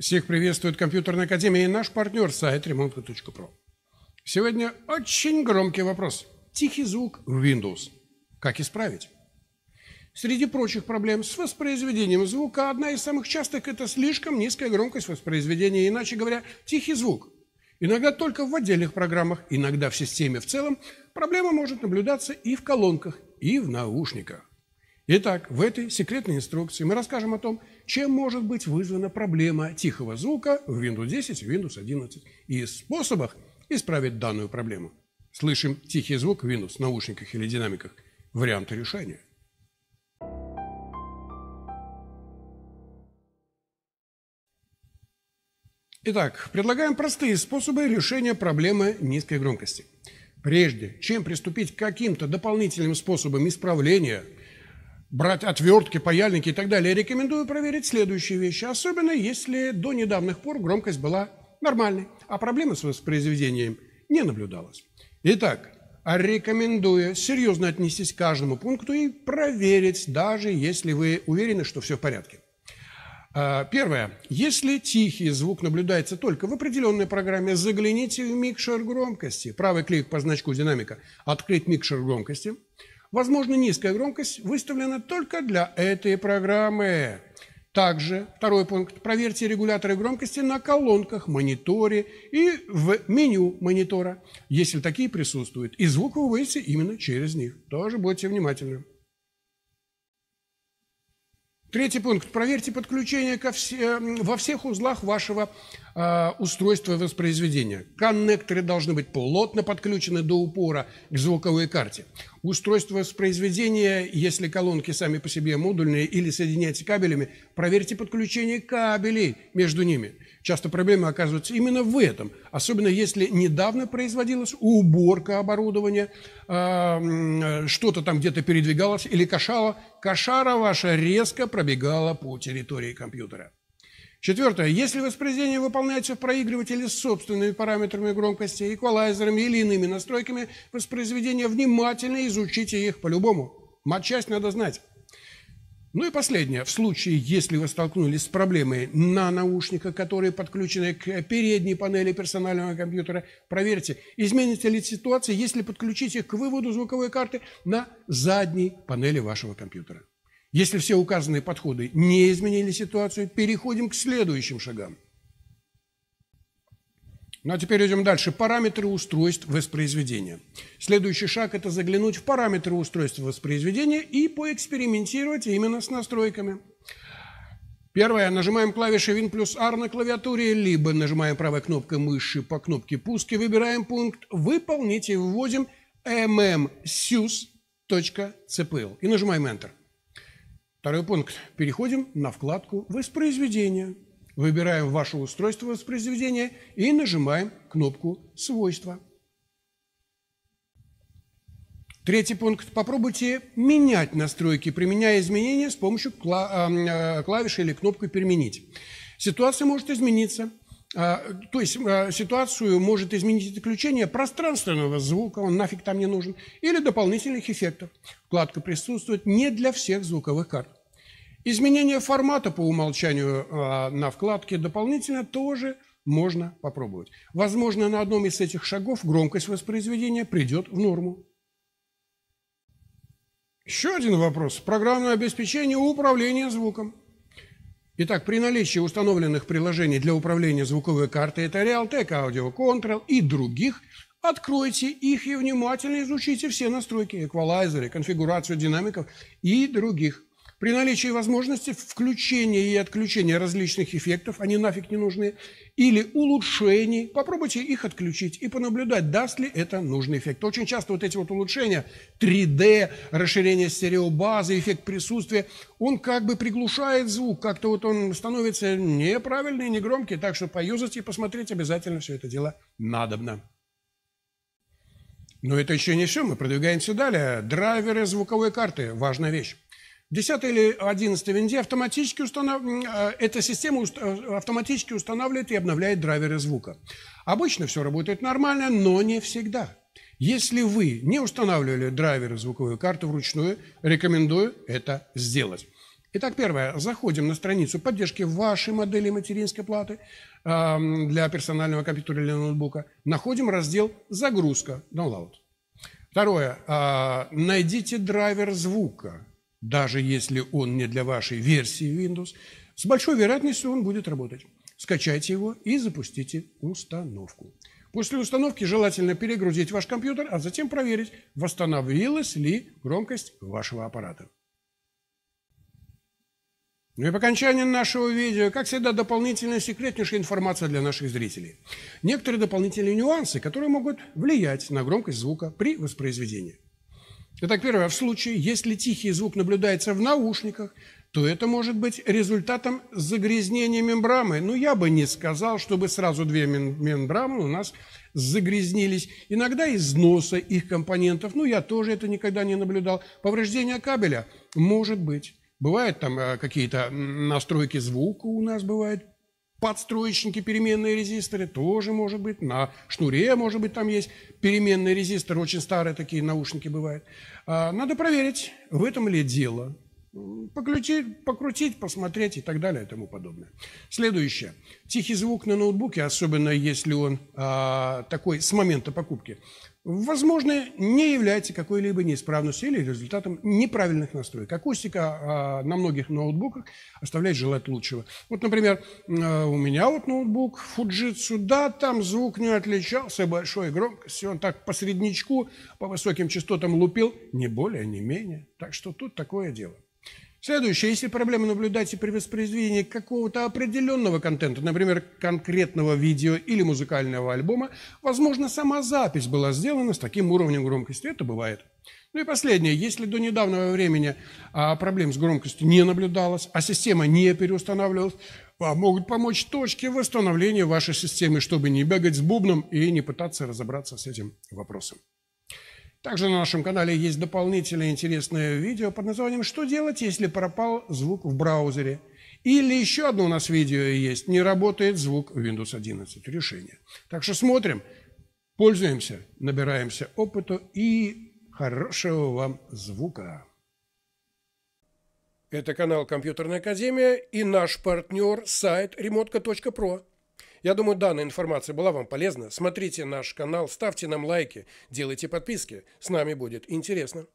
Всех приветствует Компьютерная Академия и наш партнер сайт remontku.pro. Сегодня очень громкий вопрос. Тихий звук в Windows. Как исправить? Среди прочих проблем с воспроизведением звука одна из самых частых – это слишком низкая громкость воспроизведения, иначе говоря, тихий звук. Иногда только в отдельных программах, иногда в системе в целом, проблема может наблюдаться и в колонках, и в наушниках. Итак, в этой секретной инструкции мы расскажем о том, чем может быть вызвана проблема тихого звука в Windows 10 и Windows 11 и способах исправить данную проблему. Слышим тихий звук в Windows, наушниках или динамиках. Варианты решения. Итак, предлагаем простые способы решения проблемы низкой громкости. Прежде чем приступить к каким-то дополнительным способам исправления – брать отвертки, паяльники и так далее. Я рекомендую проверить следующие вещи, особенно если до недавних пор громкость была нормальной, а проблемы с воспроизведением не наблюдалось. Итак, рекомендую серьезно отнестись к каждому пункту и проверить, даже если вы уверены, что все в порядке. А, первое. Если тихий звук наблюдается только в определенной программе, загляните в микшер громкости. Правый клик по значку динамика «Открыть микшер громкости». Возможно, низкая громкость выставлена только для этой программы. Также, второй пункт, проверьте регуляторы громкости на колонках, мониторе и в меню монитора, если такие присутствуют. И звук вы выводите именно через них. Тоже будьте внимательны. Третий пункт. Проверьте подключение ко все, э, во всех узлах вашего э, устройства воспроизведения. Коннекторы должны быть плотно подключены до упора к звуковой карте устройство воспроизведения, если колонки сами по себе модульные или соединяются кабелями, проверьте подключение кабелей между ними. Часто проблема оказывается именно в этом, особенно если недавно производилась уборка оборудования, а, что-то там где-то передвигалось или кошало, кошара ваша резко пробегала по территории компьютера. Четвертое. Если воспроизведение выполняется в проигрывателе с собственными параметрами громкости, эквалайзерами или иными настройками воспроизведения, внимательно изучите их по-любому. Матчасть надо знать. Ну и последнее. В случае, если вы столкнулись с проблемой на наушниках, которые подключены к передней панели персонального компьютера, проверьте, изменится ли ситуация, если подключить их к выводу звуковой карты на задней панели вашего компьютера. Если все указанные подходы не изменили ситуацию, переходим к следующим шагам. Ну а теперь идем дальше. Параметры устройств воспроизведения. Следующий шаг – это заглянуть в параметры устройства воспроизведения и поэкспериментировать именно с настройками. Первое. Нажимаем клавиши Win плюс R на клавиатуре, либо нажимаем правой кнопкой мыши по кнопке пуск выбираем пункт «Выполнить» и вводим mmsus.cpl и нажимаем Enter. Второй пункт. Переходим на вкладку «Воспроизведение». Выбираем ваше устройство воспроизведения и нажимаем кнопку «Свойства». Третий пункт. Попробуйте менять настройки, применяя изменения с помощью эм, э, клавиши или кнопкой «Переменить». Ситуация может измениться – а, то есть а, ситуацию может изменить отключение пространственного звука, он нафиг там не нужен, или дополнительных эффектов. Вкладка присутствует не для всех звуковых карт. Изменение формата по умолчанию а, на вкладке дополнительно тоже можно попробовать. Возможно, на одном из этих шагов громкость воспроизведения придет в норму. Еще один вопрос. Программное обеспечение управления звуком. Итак, при наличии установленных приложений для управления звуковой картой, это Realtek, Audio Control и других, откройте их и внимательно изучите все настройки, эквалайзеры, конфигурацию динамиков и других. При наличии возможности включения и отключения различных эффектов, они нафиг не нужны, или улучшений, попробуйте их отключить и понаблюдать, даст ли это нужный эффект. Очень часто вот эти вот улучшения, 3D, расширение стереобазы, эффект присутствия, он как бы приглушает звук, как-то вот он становится неправильный, негромкий, так что поюзать и посмотреть обязательно все это дело надобно. Но это еще не все, мы продвигаемся далее. Драйверы звуковой карты – важная вещь. 10 или 11 винде автоматически установ... Э, эта система уст... Э, автоматически устанавливает и обновляет драйверы звука. Обычно все работает нормально, но не всегда. Если вы не устанавливали драйверы звуковую карту вручную, рекомендую это сделать. Итак, первое. Заходим на страницу поддержки вашей модели материнской платы эм, для персонального компьютера или ноутбука. Находим раздел «Загрузка», «Download». Второе. Э, найдите драйвер звука даже если он не для вашей версии Windows, с большой вероятностью он будет работать. Скачайте его и запустите установку. После установки желательно перегрузить ваш компьютер, а затем проверить, восстановилась ли громкость вашего аппарата. Ну и по окончании нашего видео, как всегда, дополнительная секретнейшая информация для наших зрителей. Некоторые дополнительные нюансы, которые могут влиять на громкость звука при воспроизведении. Итак, первое, в случае, если тихий звук наблюдается в наушниках, то это может быть результатом загрязнения мембрамы. Но ну, я бы не сказал, чтобы сразу две мембрамы у нас загрязнились. Иногда износа их компонентов, ну я тоже это никогда не наблюдал. Повреждение кабеля может быть. Бывают там э, какие-то настройки звука у нас бывают подстроечники, переменные резисторы, тоже может быть, на шнуре, может быть, там есть переменный резистор, очень старые такие наушники бывают. А, надо проверить, в этом ли дело. Поключить, покрутить, посмотреть и так далее и тому подобное. Следующее. Тихий звук на ноутбуке, особенно если он а, такой с момента покупки, возможно, не является какой-либо неисправностью или результатом неправильных настроек. Акустика а, на многих ноутбуках оставляет желать лучшего. Вот, например, э, у меня вот ноутбук Fujitsu, да, там звук не отличался большой громкостью, он так по среднячку, по высоким частотам лупил, не более, не менее. Так что тут такое дело. Следующее, если проблемы наблюдается при воспроизведении какого-то определенного контента, например, конкретного видео или музыкального альбома, возможно, сама запись была сделана с таким уровнем громкости. Это бывает. Ну и последнее, если до недавнего времени а, проблем с громкостью не наблюдалось, а система не переустанавливалась, вам могут помочь точки восстановления вашей системы, чтобы не бегать с бубном и не пытаться разобраться с этим вопросом. Также на нашем канале есть дополнительное интересное видео под названием «Что делать, если пропал звук в браузере?» Или еще одно у нас видео есть «Не работает звук в Windows 11. Решение». Так что смотрим, пользуемся, набираемся опыту и хорошего вам звука. Это канал «Компьютерная академия» и наш партнер сайт remotka.pro. Я думаю, данная информация была вам полезна. Смотрите наш канал, ставьте нам лайки, делайте подписки. С нами будет интересно.